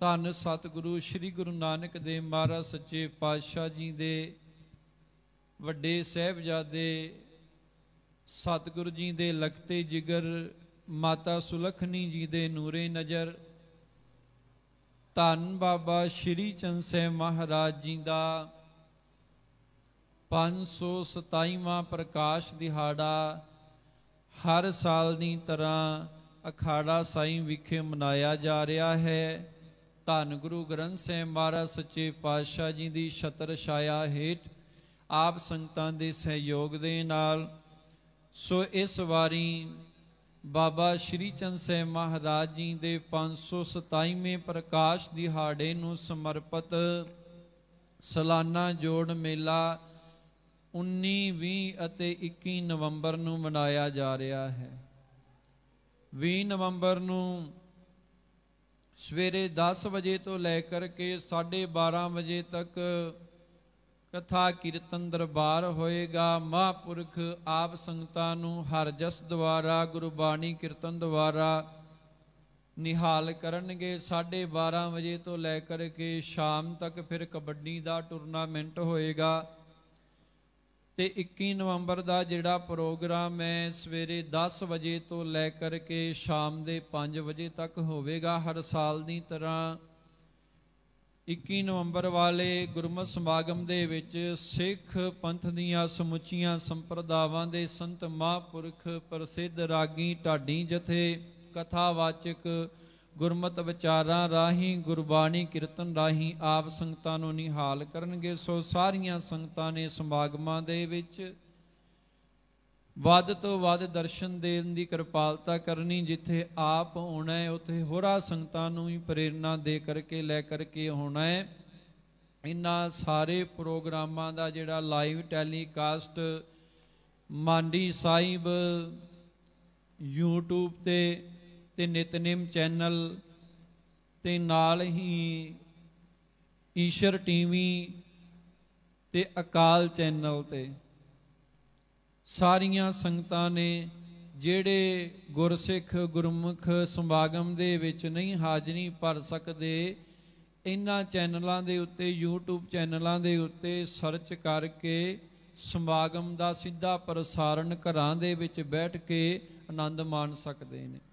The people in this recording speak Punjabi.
ਧੰਨ ਸਤਿਗੁਰੂ ਸ੍ਰੀ ਗੁਰੂ ਨਾਨਕ ਦੇਵ ਮਹਾਰਾਜ ਸੱਚੇ ਪਾਤਸ਼ਾਹ ਜੀ ਦੇ ਵੱਡੇ ਸਹਿਬਜ਼ਾਦੇ ਸਤਿਗੁਰੂ ਜੀ ਦੇ ਲਖਤੇ ਜਿਗਰ ਮਾਤਾ ਸੁਲਖਣੀ ਜੀ ਦੇ ਨੂਰੇ ਨਜ਼ਰ ਧੰਨ ਬਾਬਾ ਸ਼੍ਰੀ ਚੰਦ ਸਾਹਿਬ ਮਹਾਰਾਜ ਜੀ ਦਾ 527ਵਾਂ ਪ੍ਰਕਾਸ਼ ਦਿਹਾੜਾ ਹਰ ਸਾਲ ਦੀ ਤਰ੍ਹਾਂ ਅਖਾੜਾ ਸਾਈਂ ਵਿਖੇ ਮਨਾਇਆ ਜਾ ਰਿਹਾ ਹੈ ਧੰਨ ਗੁਰੂ ਗ੍ਰੰਥ ਸਾਹਿਬ ਮਹਾਰਾਜ ਸੱਚੇ ਪਾਤਸ਼ਾਹ ਜੀ ਦੀ ਛਤਰ ਛਾਇਆ ਹੇਠ ਆਪ ਸੰਗਤਾਂ ਦੇ ਸਹਿਯੋਗ ਦੇ ਨਾਲ ਸੋ ਇਸ ਵਾਰੀ ਬਾਬਾ ਸ਼੍ਰੀ ਚੰਦ ਸਾਹਿਬ ਮਹਾਰਾਜ ਜੀ ਦੇ 527ਵੇਂ ਪ੍ਰਕਾਸ਼ ਦਿਹਾੜੇ ਨੂੰ ਸਮਰਪਿਤ ਸਲਾਨਾ ਜੋੜ ਮੇਲਾ 19 20 ਅਤੇ 21 ਨਵੰਬਰ ਨੂੰ ਮਨਾਇਆ ਜਾ ਰਿਹਾ ਹੈ 20 ਨਵੰਬਰ ਨੂੰ ਸਵੇਰੇ 10 ਵਜੇ ਤੋਂ ਲੈ ਕਰਕੇ 12:30 ਵਜੇ ਤੱਕ ਕਥਾ ਕੀਰਤਨ ਦਰਬਾਰ ਹੋਏਗਾ ਮਹਾਪੁਰਖ ਆਪ ਸੰਗਤਾਂ ਨੂੰ ਹਰ ਜਸ ਦੁਆਰਾ ਗੁਰਬਾਣੀ ਕੀਰਤਨ ਦੁਆਰਾ ਨਿਹਾਲ ਕਰਨਗੇ 12:30 ਵਜੇ ਤੋਂ ਲੈ ਕਰਕੇ ਸ਼ਾਮ ਤੱਕ ਫਿਰ ਕਬੱਡੀ ਦਾ ਟੂਰਨਾਮੈਂਟ ਹੋਏਗਾ ਤੇ 21 ਨਵੰਬਰ ਦਾ ਜਿਹੜਾ ਪ੍ਰੋਗਰਾਮ ਹੈ ਸਵੇਰੇ 10 ਵਜੇ ਤੋਂ ਲੈ ਕਰਕੇ ਸ਼ਾਮ ਦੇ 5 ਵਜੇ ਤੱਕ ਹੋਵੇਗਾ ਹਰ ਸਾਲ ਦੀ ਤਰ੍ਹਾਂ 21 ਨਵੰਬਰ ਵਾਲੇ ਗੁਰਮਤ ਸਮਾਗਮ ਦੇ ਵਿੱਚ ਸਿੱਖ ਪੰਥ ਦੀਆਂ ਸਮੁੱਚੀਆਂ ਸੰਪਰਦਾਵਾਂ ਦੇ ਸੰਤ ਮਹਾਂਪੁਰਖ ਪ੍ਰਸਿੱਧ ਰਾਗੀ ਢਾਡੀ ਜਥੇ ਕਥਾਵਾਚਕ ਗੁਰਮਤ ਵਿਚਾਰਾਂ ਰਾਹੀਂ ਗੁਰਬਾਣੀ ਕੀਰਤਨ ਰਾਹੀਂ ਆਪ ਸੰਗਤਾਂ ਨੂੰ ਨਿਹਾਲ ਕਰਨਗੇ ਸੋ ਸਾਰੀਆਂ ਸੰਗਤਾਂ ਨੇ ਸਮਾਗਮਾਂ ਦੇ ਵਿੱਚ ਵੱਧ ਤੋਂ ਵੱਧ ਦਰਸ਼ਨ ਦੇਣ ਦੀ ਕਿਰਪਾਲਤਾ ਕਰਨੀ ਜਿੱਥੇ ਆਪ ਹੋਣਾ ਹੈ ਉੱਥੇ ਹੋਰਾਂ ਸੰਗਤਾਂ ਨੂੰ ਵੀ ਪ੍ਰੇਰਣਾ ਦੇ ਕਰਕੇ ਲੈ ਕਰਕੇ ਹੋਣਾ ਹੈ ਇਨ੍ਹਾਂ ਸਾਰੇ ਪ੍ਰੋਗਰਾਮਾਂ ਦਾ ਜਿਹੜਾ live telecast Mandi Sahib YouTube ਤੇ ਤੇ ਨਿਤਨੇਮ ਚੈਨਲ ਤੇ ਨਾਲ ਹੀ ਈਸ਼ਰ ਟੀਵੀ ਤੇ ਅਕਾਲ ਚੈਨਲ ਤੇ ਸਾਰੀਆਂ ਸੰਗਤਾਂ ਨੇ ਜਿਹੜੇ ਗੁਰਸਿੱਖ ਗੁਰਮੁਖ ਸਮਾਗਮ ਦੇ ਵਿੱਚ ਨਹੀਂ ਹਾਜ਼ਰੀ ਭਰ ਸਕਦੇ ਇਹਨਾਂ ਚੈਨਲਾਂ ਦੇ ਉੱਤੇ YouTube ਚੈਨਲਾਂ ਦੇ ਉੱਤੇ ਸਰਚ ਕਰਕੇ ਸਮਾਗਮ ਦਾ ਸਿੱਧਾ ਪ੍ਰਸਾਰਣ ਘਰਾਂ ਦੇ ਵਿੱਚ ਬੈਠ ਕੇ ਆਨੰਦ ਮਾਣ ਸਕਦੇ ਨੇ